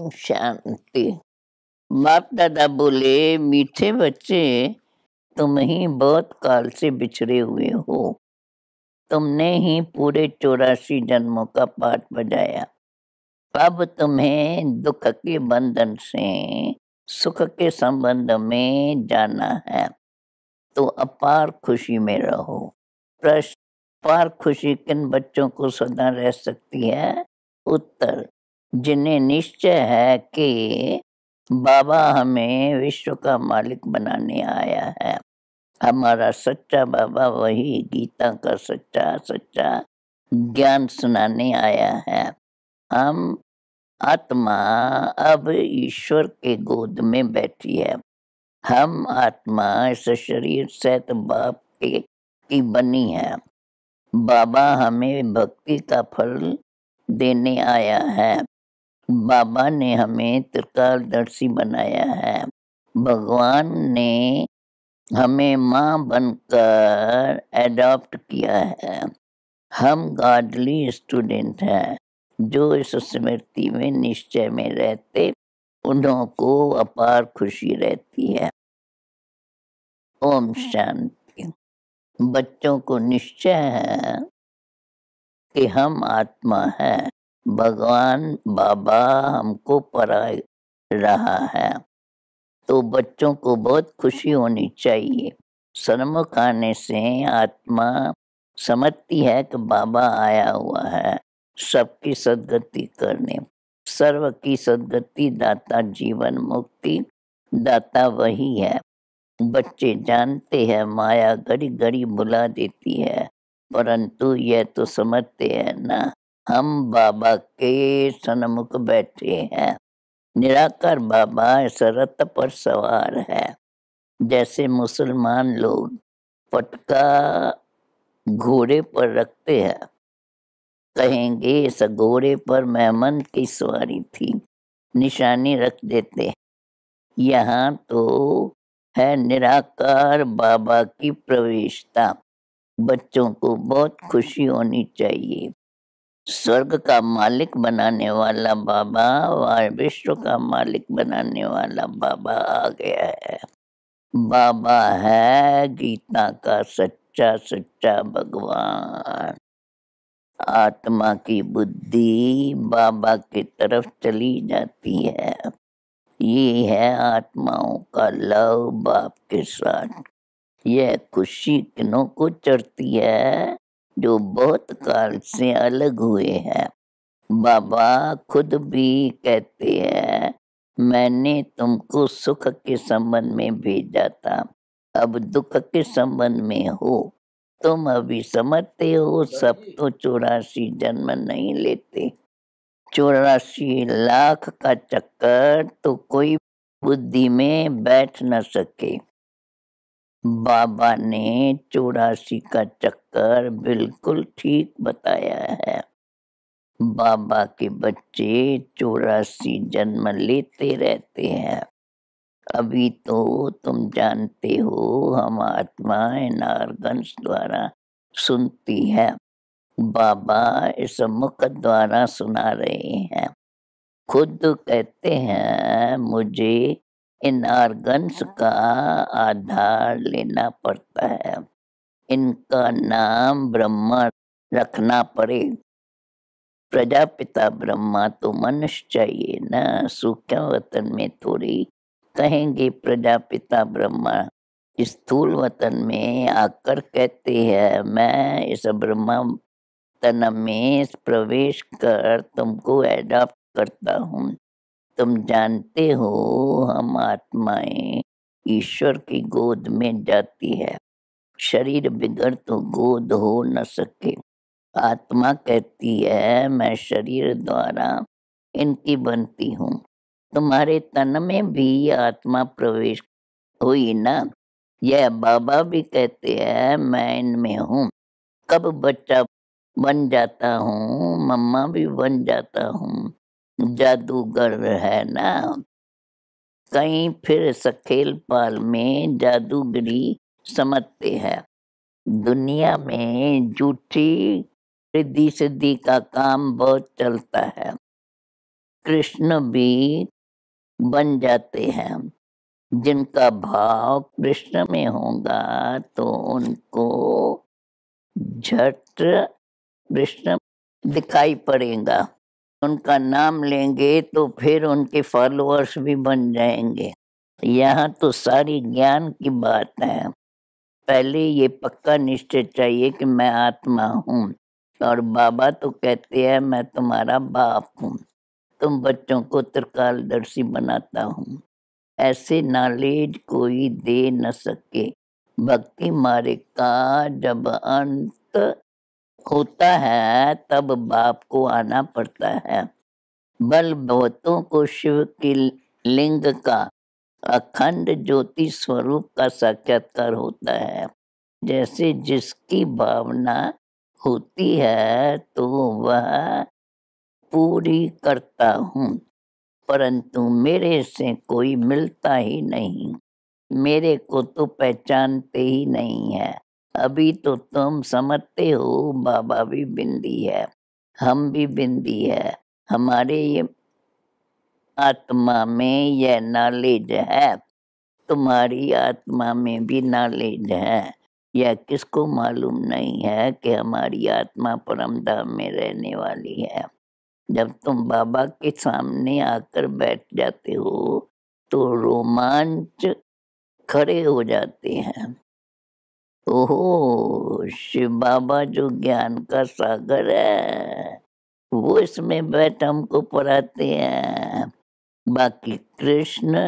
ओम शांति बाप दादा बोले मीठे बच्चे तुम ही बहुत काल से बिछड़े हुए हो तुमने ही पूरे चौरासी जन्मों का पाठ बजाया अब तुम्हें दुख के बंधन से सुख के संबंध में जाना है तो अपार खुशी में रहो प्रश्न अपार खुशी किन बच्चों को सदा रह सकती है उत्तर जिन्हें निश्चय है कि बाबा हमें विश्व का मालिक बनाने आया है हमारा सच्चा बाबा वही गीता का सच्चा सच्चा ज्ञान सुनाने आया है हम आत्मा अब ईश्वर के गोद में बैठी है हम आत्मा इस शरीर सहित बाप के की बनी है बाबा हमें भक्ति का फल देने आया है बाबा ने हमें त्रिकालदर्शी बनाया है भगवान ने हमें माँ बनकर एडॉप्ट किया है हम गाडली स्टूडेंट हैं जो इस स्मृति में निश्चय में रहते उन्हों को अपार खुशी रहती है ओम शांति बच्चों को निश्चय है कि हम आत्मा हैं भगवान बाबा हमको पढ़ा रहा है तो बच्चों को बहुत खुशी होनी चाहिए शर्म आने से आत्मा समझती है कि बाबा आया हुआ है सबकी सदगति करने सर्व की सदगति दाता जीवन मुक्ति दाता वही है बच्चे जानते हैं माया घड़ी घड़ी बुला देती है परंतु यह तो समझते हैं ना हम बाबा के सन्मुख बैठे हैं निराकार बाबा इस रथ पर सवार है जैसे मुसलमान लोग पटका घोड़े पर रखते हैं कहेंगे इस घोड़े पर मेहमन की सवारी थी निशानी रख देते यहाँ तो है निराकार बाबा की प्रवेशता बच्चों को बहुत खुशी होनी चाहिए स्वर्ग का मालिक बनाने वाला बाबा और विश्व का मालिक बनाने वाला बाबा आ गया है बाबा है गीता का सच्चा सच्चा भगवान आत्मा की बुद्धि बाबा की तरफ चली जाती है ये है आत्माओं का लव बाप के साथ यह खुशी किनों को चढ़ती है जो बहुत काल से अलग हुए हैं बाबा खुद भी कहते हैं मैंने तुमको सुख के संबंध में भेजा था अब दुख के संबंध में हो तुम अभी समझते हो सब तो चौरासी जन्म नहीं लेते चौरासी लाख का चक्कर तो कोई बुद्धि में बैठ न सके बाबा ने चौरासी का चक्कर बिल्कुल ठीक बताया है बाबा के बच्चे चौरासी जन्म लेते रहते हैं अभी तो तुम जानते हो हम आत्मा नारगंज द्वारा सुनती है बाबा इस मुख द्वारा सुना रहे हैं खुद कहते हैं मुझे इन ऑर्गन्स का आधार लेना पड़ता है इनका नाम ब्रह्मा रखना पड़े प्रजापिता ब्रह्मा तो मनुष्य चाहिए ना सूखा वतन में थोड़ी कहेंगे प्रजापिता ब्रह्मा स्थूल वतन में आकर कहते हैं मैं इस ब्रह्मा तन में प्रवेश कर तुमको एडॉप्ट करता हूँ तुम जानते हो हम आत्माएं ईश्वर की गोद में जाती है शरीर बिगड़ तो गोद हो न सके आत्मा कहती है मैं शरीर द्वारा इनकी बनती हूँ तुम्हारे तन में भी आत्मा प्रवेश हुई ना यह बाबा भी कहते हैं मैं इनमें हूँ कब बच्चा बन जाता हूँ मम्मा भी बन जाता हूँ जादूगर है ना कहीं फिर सखेल पाल में जादूगरी समझते हैं दुनिया में झूठी सिद्धि सिद्धि का काम बहुत चलता है कृष्ण भी बन जाते हैं जिनका भाव कृष्ण में होगा तो उनको झट कृष्ण दिखाई पड़ेगा उनका नाम लेंगे तो फिर उनके फॉलोअर्स भी बन जाएंगे यहाँ तो सारी ज्ञान की बात है पहले ये पक्का निश्चय चाहिए कि मैं आत्मा हूँ और बाबा तो कहते हैं मैं तुम्हारा बाप हूँ तुम बच्चों को त्रिकालदर्शी बनाता हूँ ऐसे नॉलेज कोई दे न सके भक्ति मारे का जब अंत होता है तब बाप को आना पड़ता है बल बहुतों को शिव की लिंग का अखंड ज्योति स्वरूप का साक्षात्कार होता है जैसे जिसकी भावना होती है तो वह पूरी करता हूँ परंतु मेरे से कोई मिलता ही नहीं मेरे को तो पहचानते ही नहीं है अभी तो तुम समझते हो बाबा भी बिंदी है हम भी बिंदी है हमारे ये आत्मा में यह नॉलेज है तुम्हारी आत्मा में भी नॉलेज है यह किसको मालूम नहीं है कि हमारी आत्मा परम धाम में रहने वाली है जब तुम बाबा के सामने आकर बैठ जाते हो तो रोमांच खड़े हो जाते हैं ओहो शिव बाबा जो ज्ञान का सागर है वो इसमें बैठ हमको पढ़ाते हैं बाकी कृष्ण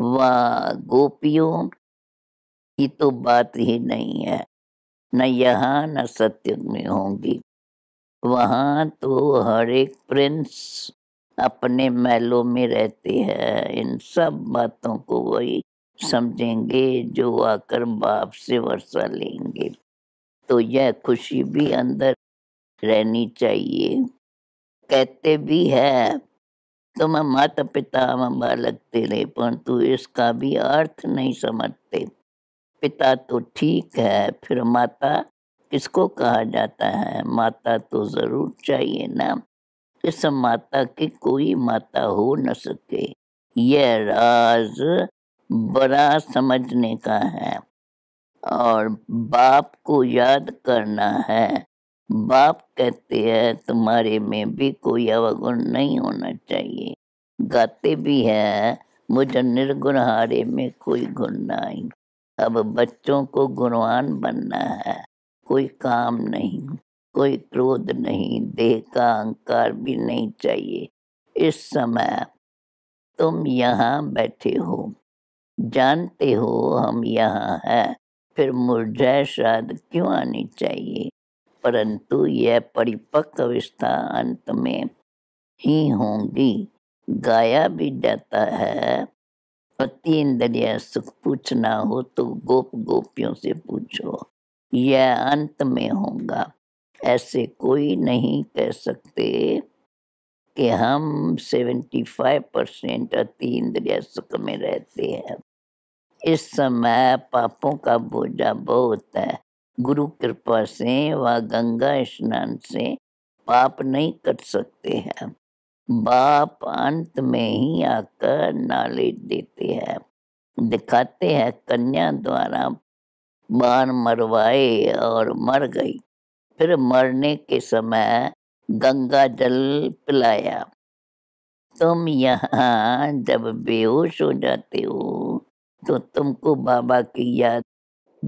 व गोपियों की तो बात ही नहीं है न यहाँ न सत्य में होंगी वहाँ तो हर एक प्रिंस अपने महलों में रहते हैं इन सब बातों को वही समझेंगे जो आकर बाप से वर्षा लेंगे तो यह खुशी भी अंदर रहनी चाहिए कहते भी है तो मैं माता पिता हम बालक तेरे परंतु इसका भी अर्थ नहीं समझते पिता तो ठीक है फिर माता किसको कहा जाता है माता तो जरूर चाहिए ना इस माता की कोई माता हो न सके यह राज बड़ा समझने का है और बाप को याद करना है बाप कहते हैं तुम्हारे में भी कोई अवगुण नहीं होना चाहिए गाते भी है मुझे निर्गुण हारे में कोई गुण नहीं अब बच्चों को गुणवान बनना है कोई काम नहीं कोई क्रोध नहीं देह का अहंकार भी नहीं चाहिए इस समय तुम यहाँ बैठे हो जानते हो हम यहाँ हैं फिर मुरझाए श्राद्ध क्यों आनी चाहिए परंतु यह परिपक्व अवस्था अंत में ही होंगी गाया भी जाता है पति इंद्रिया सुख पूछना हो तो गोप गोपियों से पूछो यह अंत में होगा ऐसे कोई नहीं कह सकते कि हम सेवेंटी फाइव परसेंट अति इंद्रिया सुख में रहते हैं इस समय पापों का बोझा बहुत है गुरु कृपा से व गंगा स्नान से पाप नहीं कट सकते हैं बाप अंत में ही आकर नॉलेज देते हैं दिखाते हैं कन्या द्वारा बाण मरवाए और मर गई फिर मरने के समय गंगा जल पिलाया तुम यहाँ जब बेहोश हो जाते हो तो तुमको बाबा की याद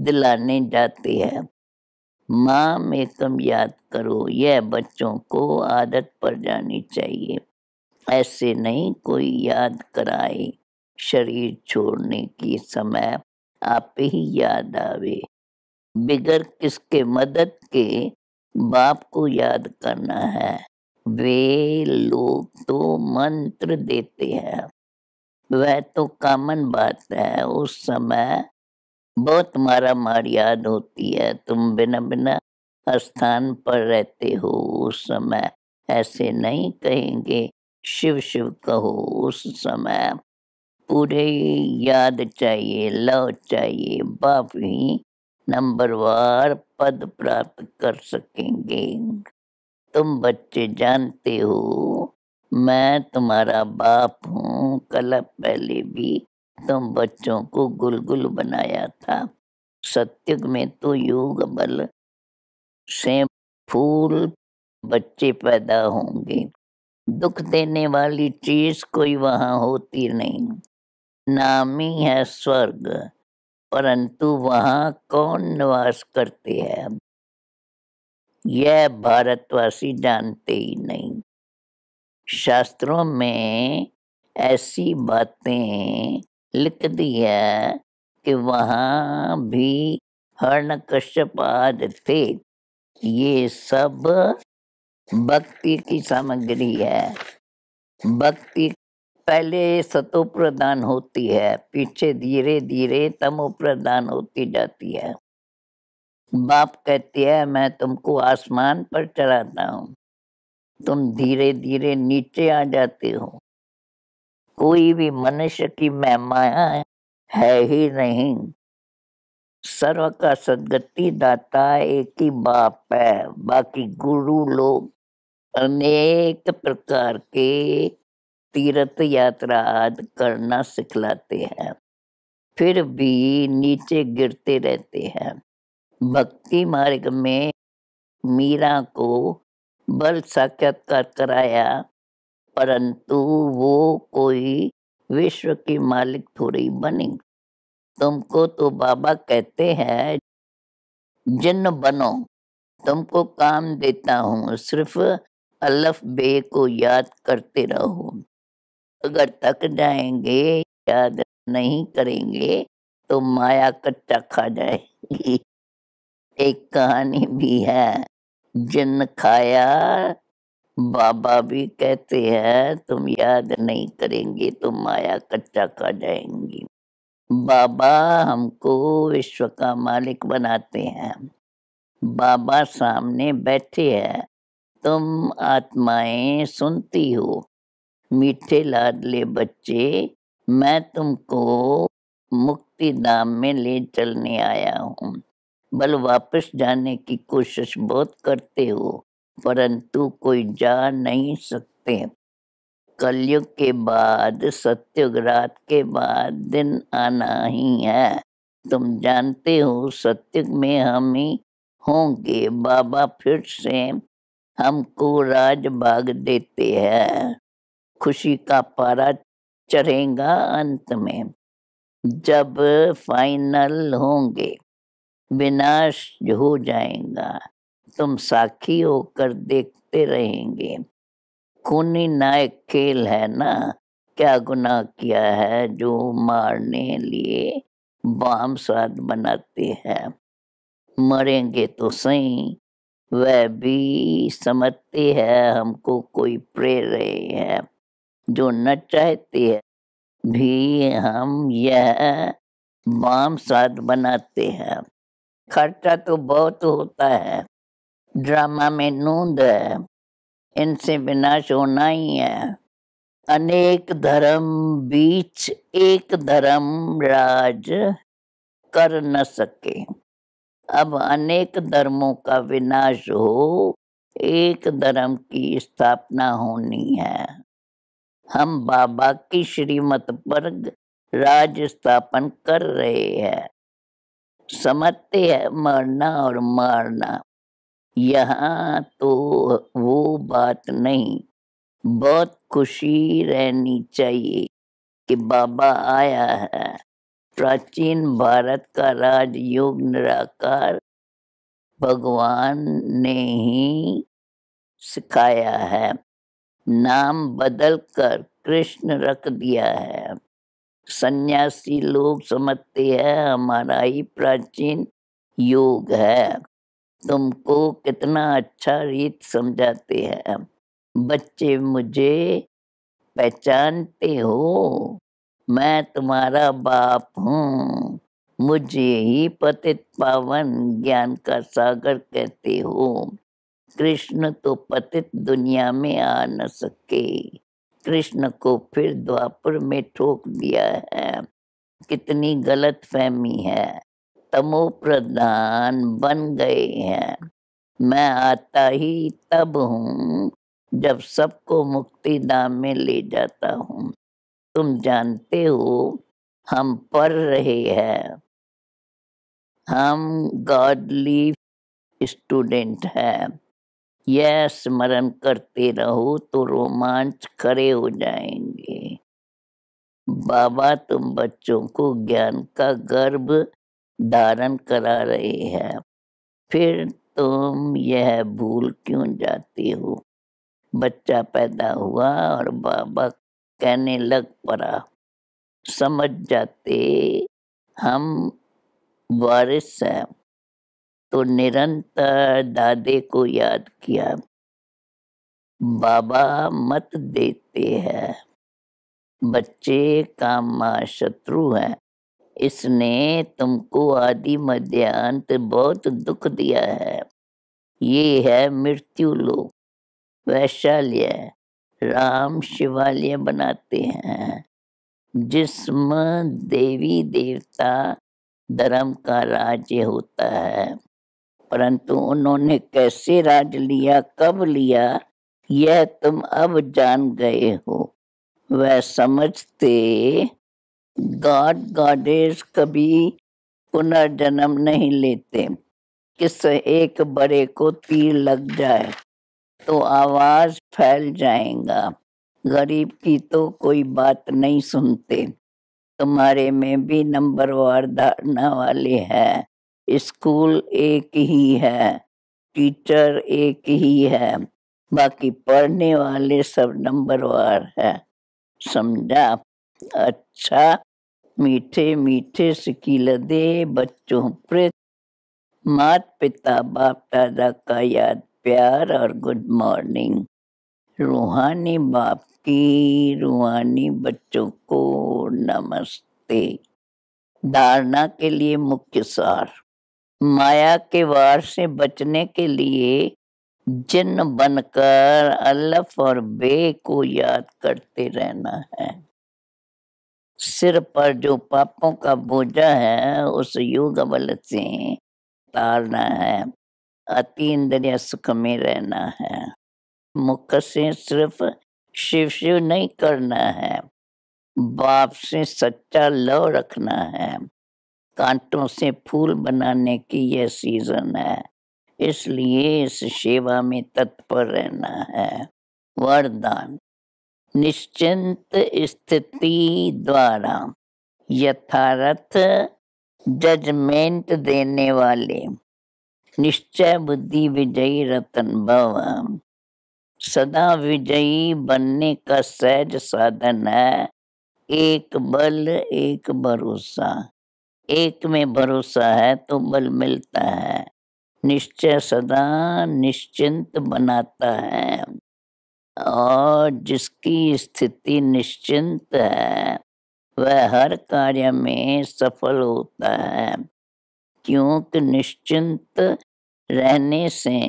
दिलाने जाते हैं माँ में तुम याद करो यह बच्चों को आदत पड़ जानी चाहिए ऐसे नहीं कोई याद कराए शरीर छोड़ने की समय आप ही याद आवे बिगर किसके मदद के बाप को याद करना है वे लोग तो मंत्र देते हैं वह तो कॉमन बात है उस समय बहुत मारा मार याद होती है तुम बिना बिना स्थान पर रहते हो उस समय ऐसे नहीं कहेंगे शिव शिव कहो उस समय पूरे याद चाहिए लव चाहिए बाप ही नंबरवार पद प्राप्त कर सकेंगे तुम बच्चे जानते हो मैं तुम्हारा बाप हूँ कल पहले भी तुम बच्चों को गुलगुल बनाया था सत्युग में तो योग बल से फूल बच्चे पैदा होंगे दुख देने वाली चीज कोई वहां होती नहीं नामी है स्वर्ग परंतु वहां कौन निवास करते हैं यह भारतवासी जानते ही नहीं शास्त्रों में ऐसी बातें लिख दी है कि वहाँ भी हर्ण कश्यप आदि थे ये सब भक्ति की सामग्री है भक्ति पहले सतो प्रदान होती है पीछे धीरे धीरे तमो प्रदान होती जाती है बाप कहती है मैं तुमको आसमान पर चढ़ाता हूँ तुम धीरे धीरे नीचे आ जाते हो कोई भी मनुष्य की महिमा है ही नहीं सर्व का सदगति दाता एक ही बाप है बाकी गुरु लोग अनेक प्रकार के तीर्थ यात्रा आदि करना सिखलाते हैं फिर भी नीचे गिरते रहते हैं भक्ति मार्ग में मीरा को बल साक्षात्कार कराया परंतु वो कोई विश्व की मालिक थोड़ी बनी तुमको तो बाबा कहते हैं जिन बनो तुमको काम देता हूँ सिर्फ अल्फ बे को याद करते रहो अगर तक जाएंगे याद नहीं करेंगे तो माया कच्चा खा जाएगी एक कहानी भी है जिन खाया बाबा भी कहते हैं तुम याद नहीं करेंगे तो माया कच्चा खा जाएंगी बाबा हमको विश्व का मालिक बनाते हैं बाबा सामने बैठे हैं तुम आत्माएं सुनती हो मीठे लाडले बच्चे मैं तुमको मुक्ति धाम में ले चलने आया हूँ बल वापस जाने की कोशिश बहुत करते हो परंतु कोई जा नहीं सकते कलयुग के बाद सत्युग रात के बाद दिन आना ही है तुम जानते हो सत्युग में हम ही होंगे बाबा फिर से हमको राज भाग देते हैं खुशी का पारा चढ़ेगा अंत में जब फाइनल होंगे विनाश हो जाएगा तुम साखी होकर देखते रहेंगे खूनी नायक खेल है ना क्या गुनाह किया है जो मारने लिए बाम स्वाद बनाते हैं मरेंगे तो सही वह भी समझते हैं हमको कोई प्रे रहे है जो न चाहते है भी हम यह बाम स्वाद बनाते हैं खर्चा तो बहुत होता है ड्रामा में नूंद है इनसे विनाश होना ही है अनेक धर्म बीच एक धर्म राज कर न सके अब अनेक धर्मों का विनाश हो एक धर्म की स्थापना होनी है हम बाबा की श्रीमत पर राज स्थापन कर रहे हैं समझते हैं मरना और मारना यहाँ तो वो बात नहीं बहुत खुशी रहनी चाहिए कि बाबा आया है प्राचीन भारत का राजयोग निराकार भगवान ने ही सिखाया है नाम बदल कर कृष्ण रख दिया है सन्यासी लोग समझते हैं हमारा ही प्राचीन योग है तुमको कितना अच्छा रीत समझाते हैं बच्चे मुझे पहचानते हो मैं तुम्हारा बाप हूँ मुझे ही पतित पावन ज्ञान का सागर कहते हो कृष्ण तो पतित दुनिया में आ न सके कृष्ण को फिर द्वापर में ठोक दिया है कितनी गलत फहमी है तमो प्रधान बन गए हैं मैं आता ही तब हूँ जब सबको मुक्ति दाम में ले जाता हूँ तुम जानते हो हम पढ़ रहे हैं हम गॉडली स्टूडेंट हैं यह स्मरण करते रहो तो रोमांच खड़े हो जाएंगे बाबा तुम बच्चों को ज्ञान का गर्भ धारण करा रहे हैं फिर तुम यह भूल क्यों जाते हो बच्चा पैदा हुआ और बाबा कहने लग पड़ा समझ जाते हम वारिस हैं तो निरंतर दादे को याद किया बाबा मत देते हैं बच्चे माँ शत्रु है इसने तुमको आदि मध्यांत बहुत दुख दिया है ये है मृत्यु लोक वैशाल्य राम शिवालय बनाते हैं जिसम देवी देवता धर्म का राज्य होता है परंतु उन्होंने कैसे राज लिया कब लिया यह तुम अब जान गए हो वह समझते गॉड गॉडेस कभी पुनर्जन्म नहीं लेते किस एक बड़े को तीर लग जाए तो आवाज फैल जाएगा गरीब की तो कोई बात नहीं सुनते तुम्हारे में भी नंबर वार धारणा वाले हैं स्कूल एक ही है टीचर एक ही है बाकी पढ़ने वाले सब नंबरवार है समझा अच्छा मीठे मीठे सिकील दे बच्चों प्रत मात पिता बाप दादा का याद प्यार और गुड मॉर्निंग रूहानी बाप की रूहानी बच्चों को नमस्ते धारणा के लिए मुख्य सार माया के वार से बचने के लिए जिन बनकर अल्लाह और बे को याद करते रहना है सिर पर जो पापों का बोझा है उस योग बल से तारना है अति इंद्रिय सुख में रहना है मुख से सिर्फ शिव शिव नहीं करना है बाप से सच्चा लव रखना है कांटों से फूल बनाने की यह सीजन है इसलिए इस सेवा में तत्पर रहना है वरदान निश्चिंत स्थिति द्वारा यथारथ जजमेंट देने वाले निश्चय बुद्धि विजयी रतन भव सदा विजयी बनने का सहज साधन है एक बल एक भरोसा एक में भरोसा है तो बल मिलता है निश्चय सदा निश्चिंत बनाता है और जिसकी स्थिति निश्चिंत है वह हर कार्य में सफल होता है क्योंकि निश्चिंत रहने से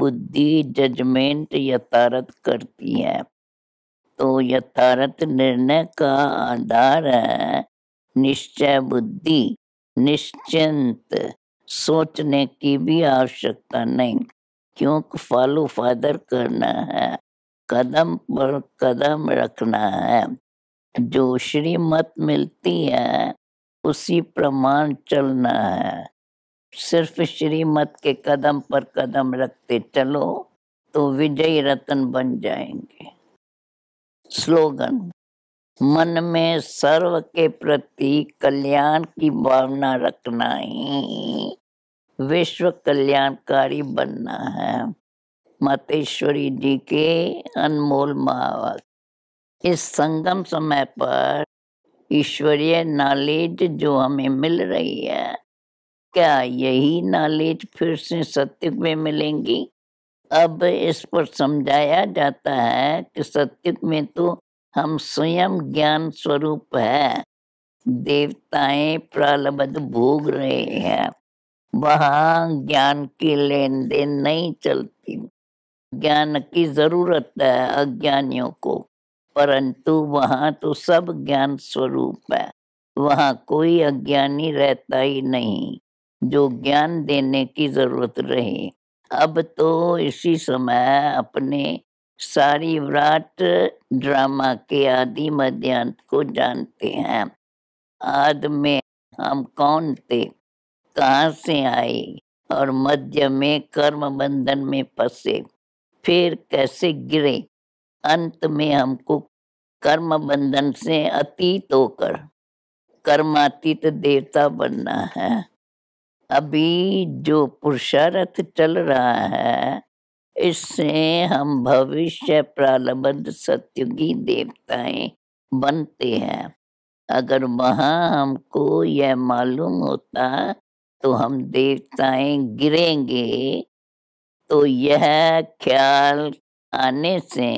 बुद्धि जजमेंट यथारत करती है तो यथारत निर्णय का आधार है निश्चय बुद्धि निश्चिंत सोचने की भी आवश्यकता नहीं क्योंकि फॉलो फादर करना है कदम पर कदम रखना है जो श्रीमत मिलती है उसी प्रमाण चलना है सिर्फ श्रीमत के कदम पर कदम रखते चलो तो विजय रतन बन जाएंगे स्लोगन मन में सर्व के प्रति कल्याण की भावना रखना ही विश्व कल्याणकारी बनना है मातेश्वरी जी के अनमोल महावाक्य इस संगम समय पर ईश्वरीय नॉलेज जो हमें मिल रही है क्या यही नॉलेज फिर से सत्य में मिलेंगी अब इस पर समझाया जाता है कि सत्युग में तो हम स्वयं ज्ञान स्वरूप है देवताएं प्रलब्ध भोग रहे हैं वहाँ ज्ञान की लेन देन नहीं चलती ज्ञान की जरूरत है अज्ञानियों को परंतु वहाँ तो सब ज्ञान स्वरूप है वहाँ कोई अज्ञानी रहता ही नहीं जो ज्ञान देने की जरूरत रहे अब तो इसी समय अपने सारी व्राट ड्रामा के आदि मध्यांत को जानते हैं आद में हम कौन थे कहाँ से आए और मध्य में कर्म बंधन में फंसे फिर कैसे गिरे अंत में हमको कर्म बंधन से अतीत होकर कर्मातीत देवता बनना है अभी जो पुरुषार्थ चल रहा है इससे हम भविष्य प्रलब्ध सत्युगी देवताएं बनते हैं अगर वहाँ हमको यह मालूम होता तो हम देवताएं गिरेंगे तो यह ख्याल आने से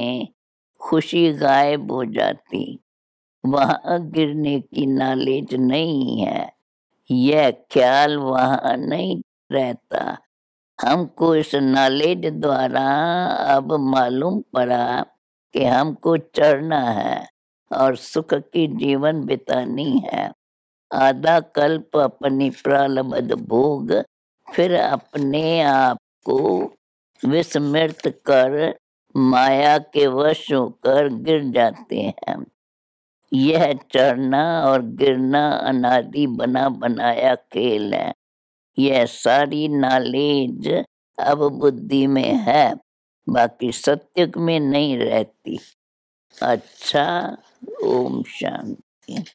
खुशी गायब हो जाती वहाँ गिरने की नॉलेज नहीं है यह ख्याल वहाँ नहीं रहता हमको इस नॉलेज द्वारा अब मालूम पड़ा कि हमको चढ़ना है और सुख की जीवन बितानी है आधा कल्प अपनी प्रलब्ध भोग फिर अपने आप को विस्मृत कर माया के वश होकर गिर जाते हैं यह चढ़ना और गिरना अनादि बना बनाया खेल है यह सारी नॉलेज अब बुद्धि में है बाकी सत्य में नहीं रहती अच्छा ओम शांति